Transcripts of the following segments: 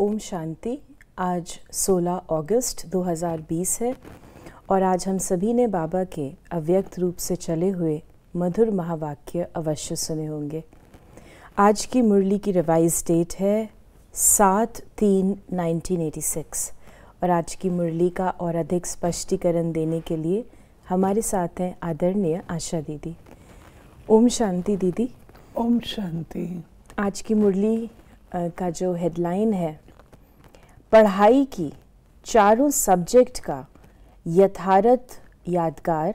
ओम शांति आज 16 अगस्त 2020 है और आज हम सभी ने बाबा के अव्यक्त रूप से चले हुए मधुर महावाक्य अवश्य सुने होंगे आज की मुरली की रिवाइज डेट है सात तीन 1986 और आज की मुरली का और अधिक स्पष्टीकरण देने के लिए हमारे साथ हैं आदरणीय आशा दीदी ओम शांति दीदी ओम शांति आज की मुरली का जो हेडलाइन है पढ़ाई की चारों सब्जेक्ट का यथारथ यादगार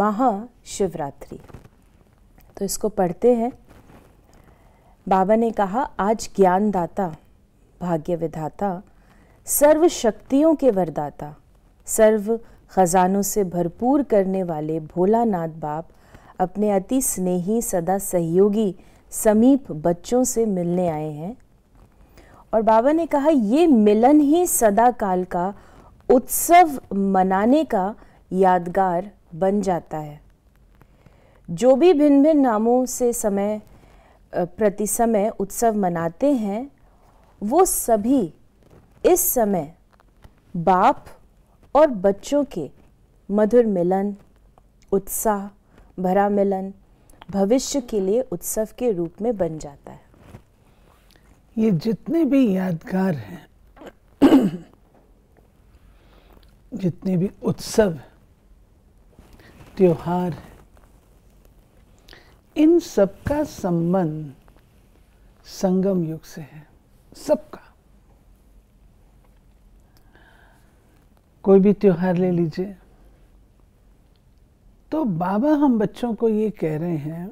महाशिवरात्रि तो इसको पढ़ते हैं बाबा ने कहा आज ज्ञानदाता भाग्य विधाता सर्व शक्तियों के वरदाता सर्व खजानों से भरपूर करने वाले भोलानाथ बाप अपने अति स्नेही सदा सहयोगी समीप बच्चों से मिलने आए हैं और बाबा ने कहा ये मिलन ही सदा काल का उत्सव मनाने का यादगार बन जाता है जो भी भिन्न भिन्न नामों से समय प्रति समय उत्सव मनाते हैं वो सभी इस समय बाप और बच्चों के मधुर मिलन उत्साह भरा मिलन भविष्य के लिए उत्सव के रूप में बन जाता है ये जितने भी यादगार हैं जितने भी उत्सव त्योहार इन सबका संबंध संगम युग से है सबका कोई भी त्योहार ले लीजिए तो बाबा हम बच्चों को ये कह रहे हैं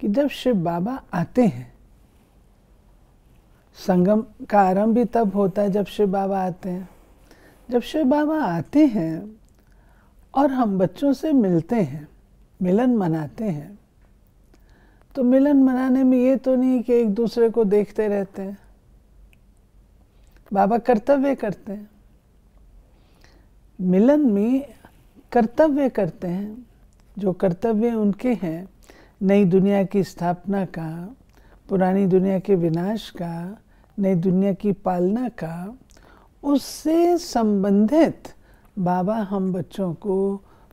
कि जब शिव बाबा आते हैं संगम का आरंभ भी तब होता है जब शिव बाबा आते हैं जब शिव बाबा आते हैं और हम बच्चों से मिलते हैं मिलन मनाते हैं तो मिलन मनाने में ये तो नहीं कि एक दूसरे को देखते रहते हैं बाबा कर्तव्य करते हैं मिलन में कर्तव्य करते हैं जो कर्तव्य उनके हैं नई दुनिया की स्थापना का पुरानी दुनिया के विनाश का नई दुनिया की पालना का उससे संबंधित बाबा हम बच्चों को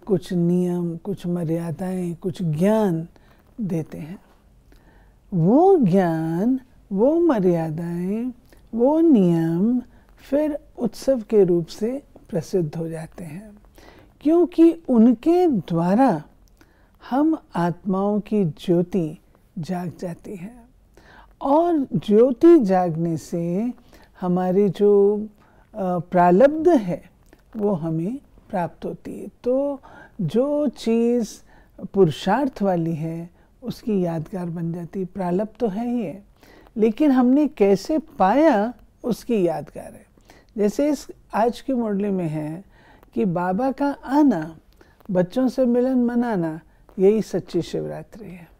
कुछ नियम कुछ मर्यादाएं कुछ ज्ञान देते हैं वो ज्ञान वो मर्यादाएं वो नियम फिर उत्सव के रूप से प्रसिद्ध हो जाते हैं क्योंकि उनके द्वारा हम आत्माओं की ज्योति जाग जाती है और ज्योति जागने से हमारी जो प्रालब्ध है वो हमें प्राप्त होती है तो जो चीज़ पुरुषार्थ वाली है उसकी यादगार बन जाती है प्रालब्ध तो है ही है लेकिन हमने कैसे पाया उसकी यादगार है जैसे इस आज की मुरली में है कि बाबा का आना बच्चों से मिलन मनाना यही सच्ची शिवरात्रि है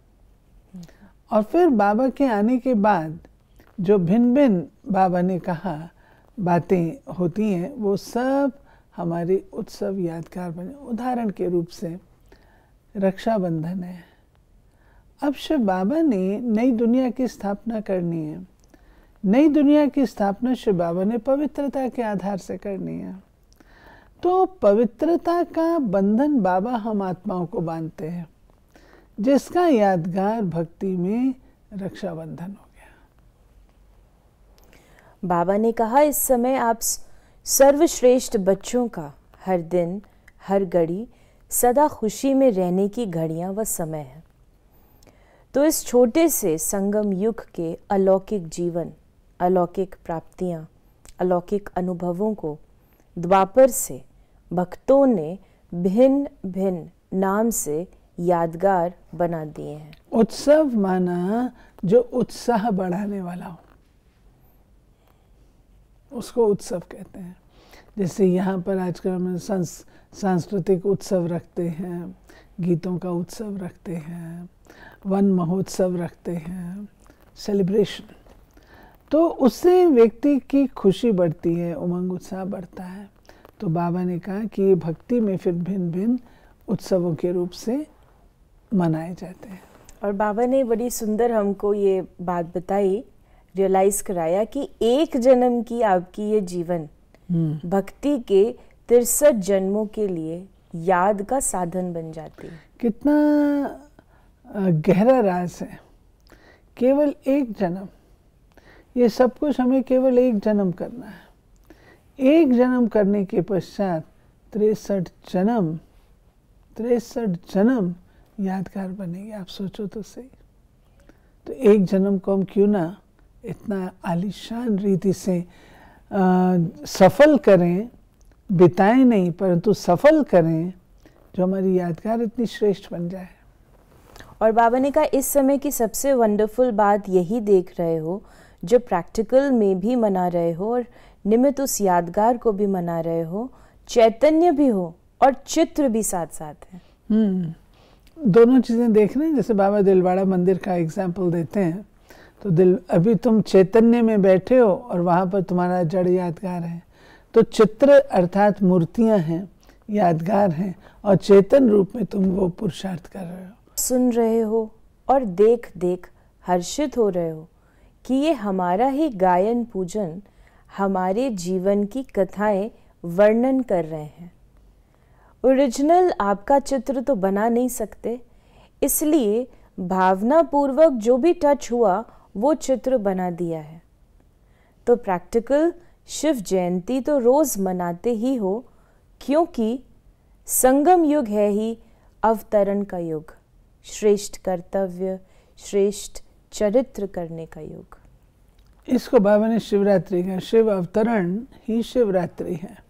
और फिर बाबा के आने के बाद जो भिन्न भिन्न बाबा ने कहा बातें होती हैं वो सब हमारे उत्सव यादगार बने उदाहरण के रूप से रक्षाबंधन है अब शिव बाबा ने नई दुनिया की स्थापना करनी है नई दुनिया की स्थापना शिव बाबा ने पवित्रता के आधार से करनी है तो पवित्रता का बंधन बाबा हम आत्माओं को बांधते हैं जिसका यादगार भक्ति में रक्षाबंधन हो गया बाबा ने कहा इस समय आप सर्वश्रेष्ठ बच्चों का हर दिन हर घड़ी सदा खुशी में रहने की घड़ियां व समय है तो इस छोटे से संगम युग के अलौकिक जीवन अलौकिक प्राप्तियां, अलौकिक अनुभवों को द्वापर से भक्तों ने भिन्न भिन्न नाम से यादगार बना दिए हैं उत्सव माना जो उत्साह बढ़ाने वाला हो उसको उत्सव कहते हैं जैसे यहाँ पर आजकल हम संस सांस्कृतिक उत्सव रखते हैं गीतों का उत्सव रखते हैं वन महोत्सव रखते हैं सेलिब्रेशन तो उससे व्यक्ति की खुशी बढ़ती है उमंग उत्साह बढ़ता है तो बाबा ने कहा कि ये भक्ति में फिर भिन्न भिन्न उत्सवों के रूप से मनाए जाते हैं और बाबा ने बड़ी सुंदर हमको ये बात बताई रियलाइज कराया कि एक जन्म की आपकी ये जीवन हम्म। भक्ति के तिरसठ जन्मों के लिए याद का साधन बन जाती है कितना गहरा राज है केवल एक जन्म ये सब कुछ हमें केवल एक जन्म करना है एक जन्म करने के पश्चात तिरसठ जन्म तिरसठ जन्म यादगार बनेगी आप सोचो तो सही तो एक जन्म को हम क्यों ना इतना आलिशान रीति से आ, सफल करें बिताएं नहीं परंतु सफल करें जो हमारी यादगार इतनी श्रेष्ठ बन जाए और बाबा ने कहा इस समय की सबसे वंडरफुल बात यही देख रहे हो जो प्रैक्टिकल में भी मना रहे हो और निमित्त उस यादगार को भी मना रहे हो चैतन्य भी हो और चित्र भी साथ साथ है हम्म। दोनों चीज़ें देख रहे हैं जैसे बाबा दिलवाड़ा मंदिर का एग्जाम्पल देते हैं तो दिल अभी तुम चैतन्य में बैठे हो और वहाँ पर तुम्हारा जड़ यादगार है तो चित्र अर्थात मूर्तियाँ हैं यादगार हैं और चेतन रूप में तुम वो पुरुषार्थ कर रहे हो सुन रहे हो और देख देख हर्षित हो रहे हो कि ये हमारा ही गायन पूजन हमारे जीवन की कथाएं वर्णन कर रहे हैं ओरिजिनल आपका चित्र तो बना नहीं सकते इसलिए भावनापूर्वक जो भी टच हुआ वो चित्र बना दिया है तो प्रैक्टिकल शिव जयंती तो रोज़ मनाते ही हो क्योंकि संगम युग है ही अवतरण का युग श्रेष्ठ कर्तव्य श्रेष्ठ चरित्र करने का युग इसको बाबा ने शिवरात्रि का शिव अवतरण ही शिवरात्रि है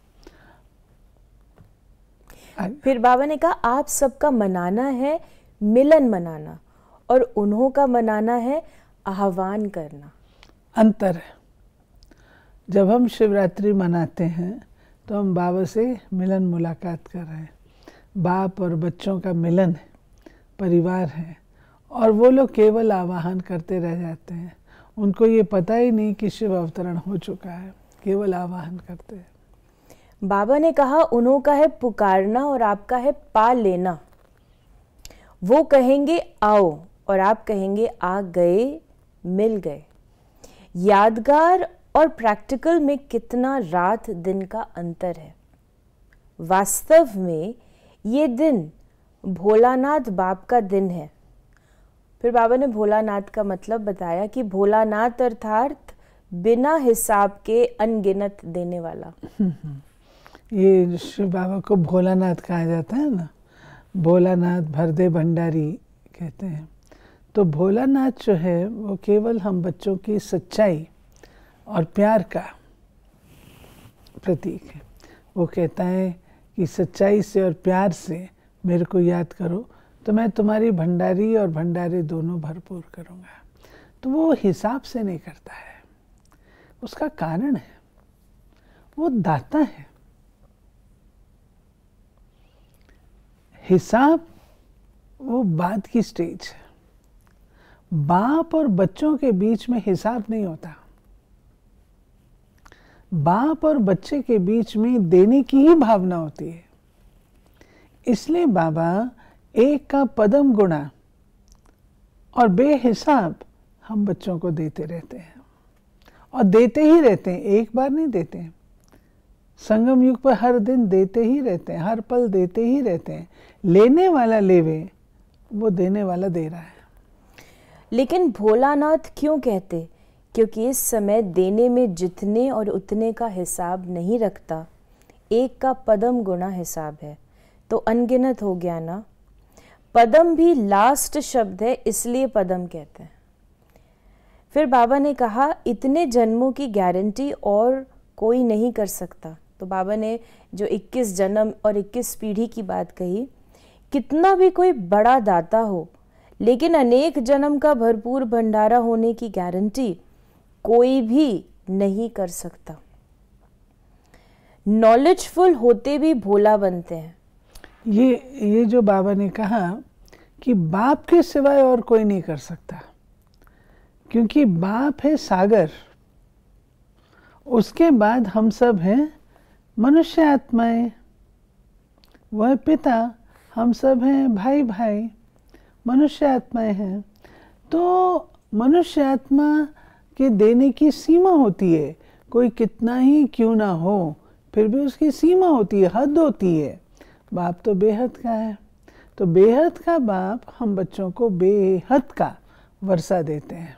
फिर बाबा ने कहा आप सबका मनाना है मिलन मनाना और उन्हों का मनाना है आह्वान करना अंतर है जब हम शिवरात्रि मनाते हैं तो हम बाबा से मिलन मुलाकात कर रहे हैं बाप और बच्चों का मिलन है परिवार है और वो लोग केवल आवाहन करते रह जाते हैं उनको ये पता ही नहीं कि शिव अवतरण हो चुका है केवल आवाहन करते हैं बाबा ने कहा उन्हों का है पुकारना और आपका है पा लेना वो कहेंगे आओ और आप कहेंगे आ गए मिल गए यादगार और प्रैक्टिकल में कितना रात दिन का अंतर है वास्तव में ये दिन भोलानाथ बाप का दिन है फिर बाबा ने भोलानाथ का मतलब बताया कि भोलानाथ अर्थात बिना हिसाब के अनगिनत देने वाला हम्म, हम्म। ये शिव बाबा को भोलानाथ कहा जाता है ना भोलानाथ भरदे भंडारी कहते हैं तो भोलानाथ जो है वो केवल हम बच्चों की सच्चाई और प्यार का प्रतीक है वो कहता है कि सच्चाई से और प्यार से मेरे को याद करो तो मैं तुम्हारी भंडारी और भंडारे दोनों भरपूर करूँगा तो वो हिसाब से नहीं करता है उसका कारण है वो दाता है हिसाब वो बाद की स्टेज है बाप और बच्चों के बीच में हिसाब नहीं होता बाप और बच्चे के बीच में देने की ही भावना होती है इसलिए बाबा एक का पदम गुणा और बेहिसाब हम बच्चों को देते रहते हैं और देते ही रहते हैं एक बार नहीं देते हैं संगम युग पर हर दिन देते ही रहते हैं हर पल देते ही रहते हैं लेने वाला लेवे वो देने वाला दे रहा है लेकिन भोलानाथ क्यों कहते क्योंकि इस समय देने में जितने और उतने का हिसाब नहीं रखता एक का पदम गुना हिसाब है तो अनगिनत हो गया ना पदम भी लास्ट शब्द है इसलिए पदम कहते हैं फिर बाबा ने कहा इतने जन्मों की गारंटी और कोई नहीं कर सकता तो बाबा ने जो 21 जन्म और 21 पीढ़ी की बात कही कितना भी कोई बड़ा दाता हो लेकिन अनेक जन्म का भरपूर भंडारा होने की गारंटी कोई भी नहीं कर सकता नॉलेजफुल होते भी भोला बनते हैं ये ये जो बाबा ने कहा कि बाप के सिवाय और कोई नहीं कर सकता क्योंकि बाप है सागर उसके बाद हम सब हैं मनुष्य आत्माएं वह पिता हम सब हैं भाई भाई मनुष्य आत्माएं हैं तो मनुष्य आत्मा के देने की सीमा होती है कोई कितना ही क्यों ना हो फिर भी उसकी सीमा होती है हद होती है बाप तो बेहद का है तो बेहद का बाप हम बच्चों को बेहद का वर्षा देते हैं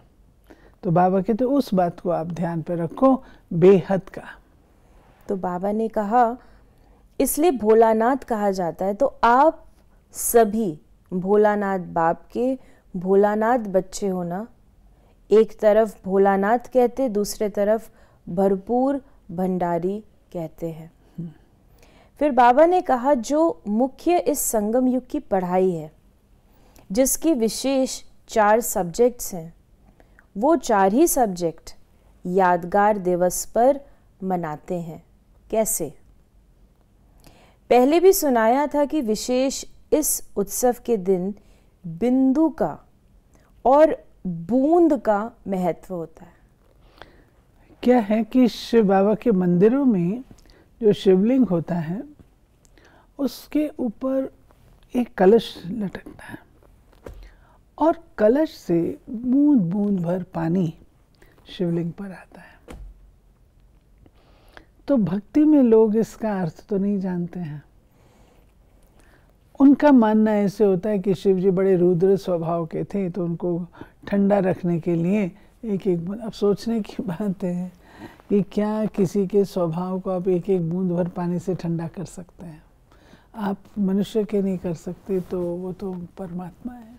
तो बाबा के तो उस बात को आप ध्यान पर रखो बेहद का तो बाबा ने कहा इसलिए भोलानाथ कहा जाता है तो आप सभी भोलानाथ बाप के भोलानाथ बच्चे हो ना एक तरफ भोलानाथ कहते दूसरे तरफ भरपूर भंडारी कहते हैं फिर बाबा ने कहा जो मुख्य इस संगम युग की पढ़ाई है जिसकी विशेष चार सब्जेक्ट्स हैं वो चार ही सब्जेक्ट यादगार दिवस पर मनाते हैं कैसे पहले भी सुनाया था कि विशेष इस उत्सव के दिन बिंदु का और बूंद का महत्व होता है क्या है कि शिव बाबा के मंदिरों में जो शिवलिंग होता है उसके ऊपर एक कलश लटकता है और कलश से बूंद बूंद भर पानी शिवलिंग पर आता है तो भक्ति में लोग इसका अर्थ तो नहीं जानते हैं उनका मानना ऐसे होता है कि शिव जी बड़े रुद्र स्वभाव के थे तो उनको ठंडा रखने के लिए एक एक बूंद अब सोचने की बात है कि क्या किसी के स्वभाव को आप एक एक बूंद भर पानी से ठंडा कर सकते हैं आप मनुष्य के नहीं कर सकते तो वो तो परमात्मा है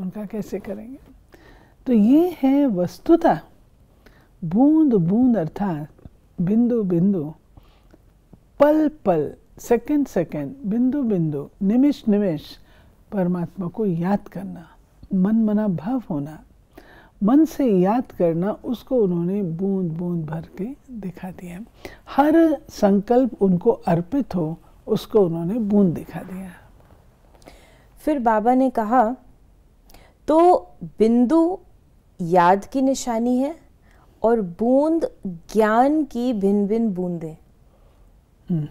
उनका कैसे करेंगे तो ये है वस्तुता बूंद बूंद अर्थात बिंदु बिंदु पल पल सेकंड सेकंड बिंदु बिंदु निमिष निमिष परमात्मा को याद करना मन मना भाव होना मन से याद करना उसको उन्होंने बूंद बूंद भर के दिखा दिया हर संकल्प उनको अर्पित हो उसको उन्होंने बूंद दिखा दिया फिर बाबा ने कहा तो बिंदु याद की निशानी है और बूंद ज्ञान की भिन्न भिन्न बूंदें हम्म।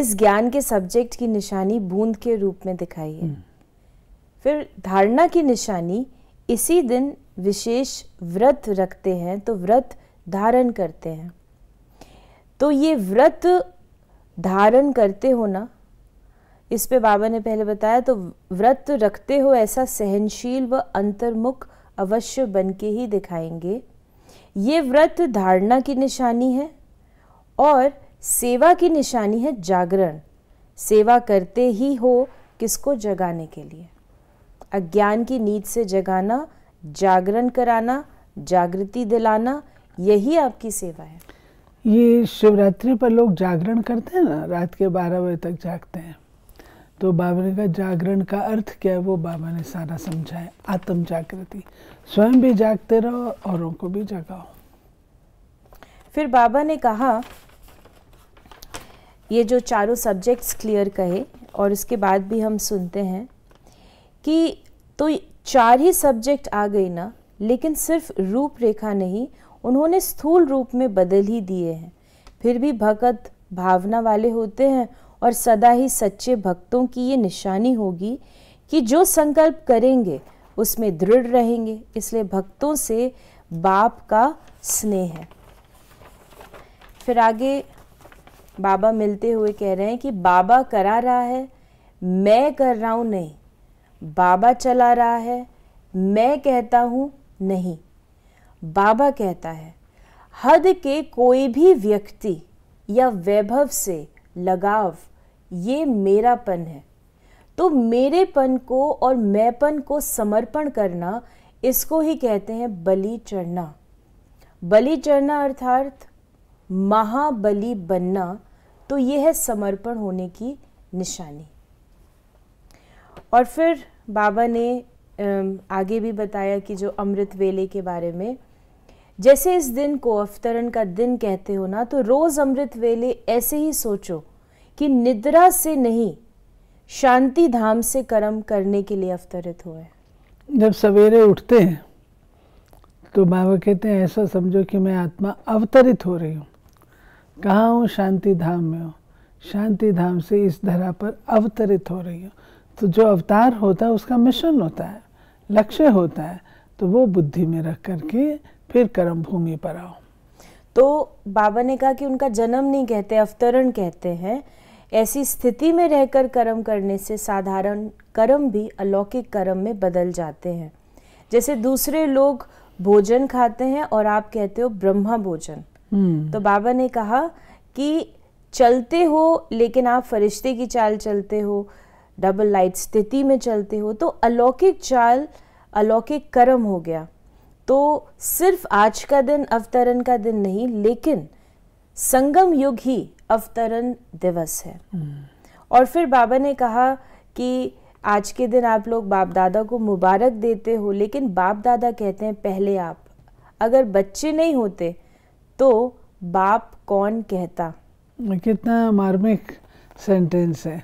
इस ज्ञान के सब्जेक्ट की निशानी बूंद के रूप में दिखाई है हम्म। फिर धारणा की निशानी इसी दिन विशेष व्रत रखते हैं तो व्रत धारण करते हैं तो ये व्रत धारण करते हो ना इस पे बाबा ने पहले बताया तो व्रत रखते हो ऐसा सहनशील व अंतर्मुख अवश्य बन के ही दिखाएंगे ये व्रत धारणा की निशानी है और सेवा की निशानी है जागरण सेवा करते ही हो किसको जगाने के लिए अज्ञान की नींद से जगाना जागरण कराना जागृति दिलाना यही आपकी सेवा है ये शिवरात्रि पर लोग जागरण करते हैं ना रात के बारह बजे तक जागते हैं तो बाबा ने कहा जागरण का अर्थ क्या है वो बाबा ने सारा समझाया आत्म जागृति स्वयं भी जागते रहो औरों को भी जगाओ फिर बाबा ने कहा ये जो चारों सब्जेक्ट्स क्लियर कहे और उसके बाद भी हम सुनते हैं कि तो चार ही सब्जेक्ट आ गए ना लेकिन सिर्फ रूप रेखा नहीं उन्होंने स्थूल रूप में बदल ही दिए हैं फिर भी भगत भावना वाले होते हैं और सदा ही सच्चे भक्तों की ये निशानी होगी कि जो संकल्प करेंगे उसमें दृढ़ रहेंगे इसलिए भक्तों से बाप का स्नेह है फिर आगे बाबा मिलते हुए कह रहे हैं कि बाबा करा रहा है मैं कर रहा हूँ नहीं बाबा चला रहा है मैं कहता हूँ नहीं बाबा कहता है हद के कोई भी व्यक्ति या वैभव से लगाव ये मेरापन है तो मेरेपन को और मैंपन को समर्पण करना इसको ही कहते हैं बलि चढ़ना बलि चढ़ना अर्थात महाबली बनना तो ये है समर्पण होने की निशानी और फिर बाबा ने आगे भी बताया कि जो अमृत वेले के बारे में जैसे इस दिन को अवतरण का दिन कहते हो ना तो रोज़ अमृत वेले ऐसे ही सोचो कि निद्रा से नहीं शांति धाम से कर्म करने के लिए अवतरित हुए जब सवेरे उठते हैं तो बाबा कहते हैं ऐसा समझो कि मैं आत्मा अवतरित हो रही हूँ कहाँ हूँ शांति धाम में हूँ शांति धाम से इस धरा पर अवतरित हो रही हूँ तो जो अवतार होता है उसका मिशन होता है लक्ष्य होता है तो वो बुद्धि में रख करके फिर कर्म भूमि पर आओ तो बाबा ने कहा कि उनका जन्म नहीं कहते अवतरण कहते हैं ऐसी स्थिति में रहकर कर्म करने से साधारण कर्म भी अलौकिक कर्म में बदल जाते हैं जैसे दूसरे लोग भोजन खाते हैं और आप कहते हो ब्रह्मा भोजन हम्म। तो बाबा ने कहा कि चलते हो लेकिन आप फरिश्ते की चाल चलते हो डबल लाइट स्थिति में चलते हो तो अलौकिक चाल अलौकिक कर्म हो गया तो सिर्फ आज का दिन अवतरण का दिन नहीं लेकिन संगम युग ही अवतरण दिवस है और फिर बाबा ने कहा कि आज के दिन आप लोग बाप दादा को मुबारक देते हो लेकिन बाप दादा कहते हैं पहले आप अगर बच्चे नहीं होते तो बाप कौन कहता कितना मार्मिक सेंटेंस है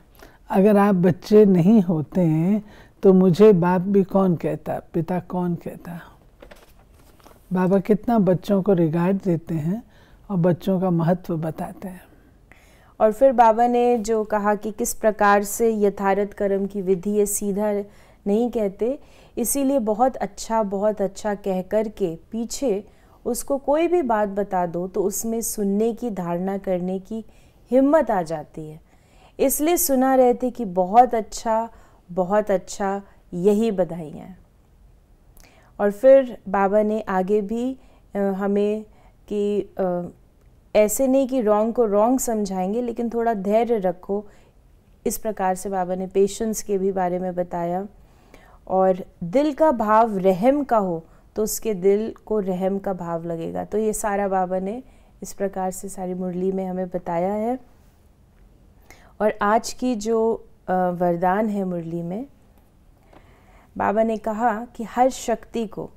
अगर आप बच्चे नहीं होते हैं तो मुझे बाप भी कौन कहता पिता कौन कहता बाबा कितना बच्चों को रिगार्ड देते हैं और बच्चों का महत्व बताते हैं और फिर बाबा ने जो कहा कि किस प्रकार से यथारथ कर्म की विधि ये सीधा नहीं कहते इसीलिए बहुत अच्छा बहुत अच्छा कह कर के पीछे उसको कोई भी बात बता दो तो उसमें सुनने की धारणा करने की हिम्मत आ जाती है इसलिए सुना थे कि बहुत अच्छा बहुत अच्छा यही बधाइयाँ और फिर बाबा ने आगे भी हमें कि ऐसे नहीं कि रॉन्ग को रॉन्ग समझाएंगे लेकिन थोड़ा धैर्य रखो इस प्रकार से बाबा ने पेशेंस के भी बारे में बताया और दिल का भाव रहम का हो तो उसके दिल को रहम का भाव लगेगा तो ये सारा बाबा ने इस प्रकार से सारी मुरली में हमें बताया है और आज की जो वरदान है मुरली में बाबा ने कहा कि हर शक्ति को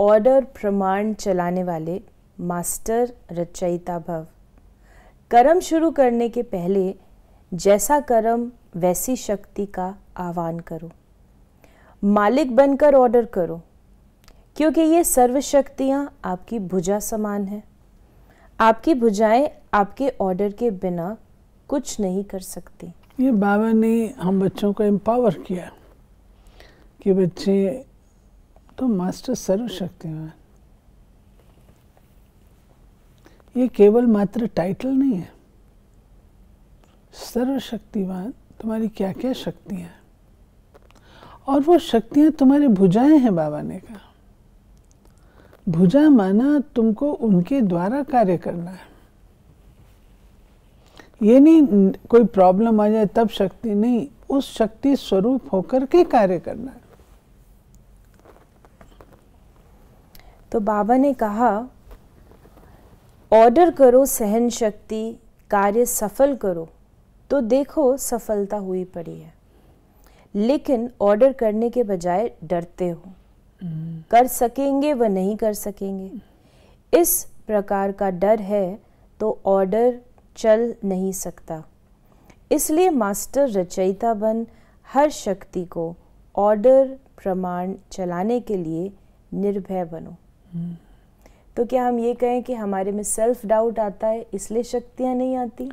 ऑर्डर प्रमाण चलाने वाले मास्टर रचयिता भव कर्म शुरू करने के पहले जैसा कर्म वैसी शक्ति का आह्वान करो मालिक बनकर ऑर्डर करो क्योंकि ये सर्वशक्तियाँ आपकी भुजा समान है आपकी भुजाएं आपके ऑर्डर के बिना कुछ नहीं कर सकती ये बाबा ने हम बच्चों को एम्पावर किया कि बच्चे तो मास्टर सर्वशक्तिमान ये केवल मात्र टाइटल नहीं है सर्वशक्तिवान तुम्हारी क्या क्या शक्तियां और वो शक्तियां तुम्हारी भुजाएं हैं बाबा ने कहा भुजा माना तुमको उनके द्वारा कार्य करना है ये नहीं कोई प्रॉब्लम आ जाए तब शक्ति नहीं उस शक्ति स्वरूप होकर के कार्य करना है तो बाबा ने कहा ऑर्डर करो सहन शक्ति कार्य सफल करो तो देखो सफलता हुई पड़ी है लेकिन ऑर्डर करने के बजाय डरते हो कर सकेंगे व नहीं कर सकेंगे इस प्रकार का डर है तो ऑर्डर चल नहीं सकता इसलिए मास्टर रचयिता बन हर शक्ति को ऑर्डर प्रमाण चलाने के लिए निर्भय बनो तो क्या हम ये कहें कि हमारे में सेल्फ डाउट आता है इसलिए शक्तियाँ नहीं आती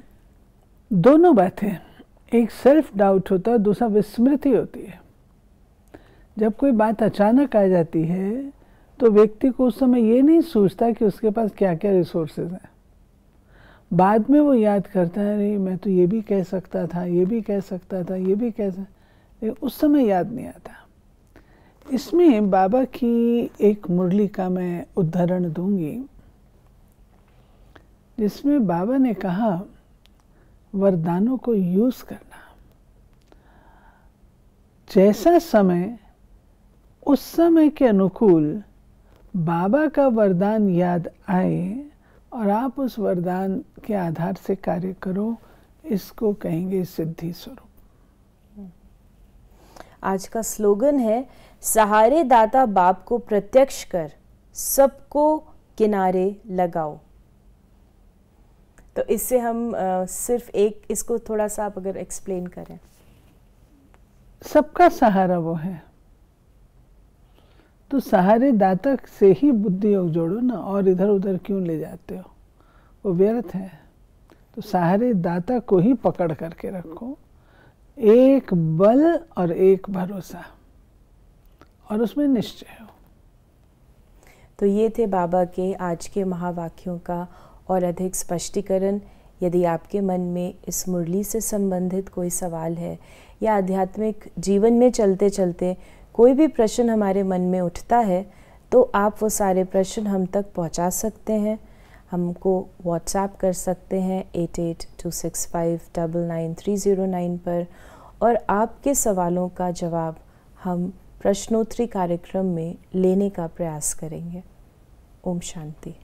दोनों बातें एक सेल्फ डाउट होता है दूसरा विस्मृति होती है जब कोई बात अचानक आ जाती है तो व्यक्ति को उस समय ये नहीं सोचता कि उसके पास क्या क्या रिसोर्सेज हैं बाद में वो याद करता है नहीं मैं तो ये भी कह सकता था ये भी कह सकता था ये भी कह सकता उस समय याद नहीं आता इसमें बाबा की एक मुरली का मैं उदाहरण दूंगी जिसमें बाबा ने कहा वरदानों को यूज़ करना जैसा समय उस समय के अनुकूल बाबा का वरदान याद आए और आप उस वरदान के आधार से कार्य करो इसको कहेंगे सिद्धि स्वरूप आज का स्लोगन है सहारे दाता बाप को प्रत्यक्ष कर सबको किनारे लगाओ तो इससे हम आ, सिर्फ एक इसको थोड़ा सा आप अगर एक्सप्लेन करें सबका सहारा वो है तो सहारे दाता से ही बुद्धि योग जोड़ो ना और इधर उधर क्यों ले जाते हो वो व्यर्थ है तो सहारे दाता को ही पकड़ करके रखो एक बल और एक भरोसा और उसमें निश्चय हो तो ये थे बाबा के आज के महावाक्यों का और अधिक स्पष्टीकरण यदि आपके मन में इस मुरली से संबंधित कोई सवाल है या आध्यात्मिक जीवन में चलते चलते कोई भी प्रश्न हमारे मन में उठता है तो आप वो सारे प्रश्न हम तक पहुंचा सकते हैं हमको व्हाट्सएप कर सकते हैं eight eight two six five double nine three zero nine पर और आपके सवालों का जवाब हम प्रश्नोत्तरी कार्यक्रम में लेने का प्रयास करेंगे ओम शांति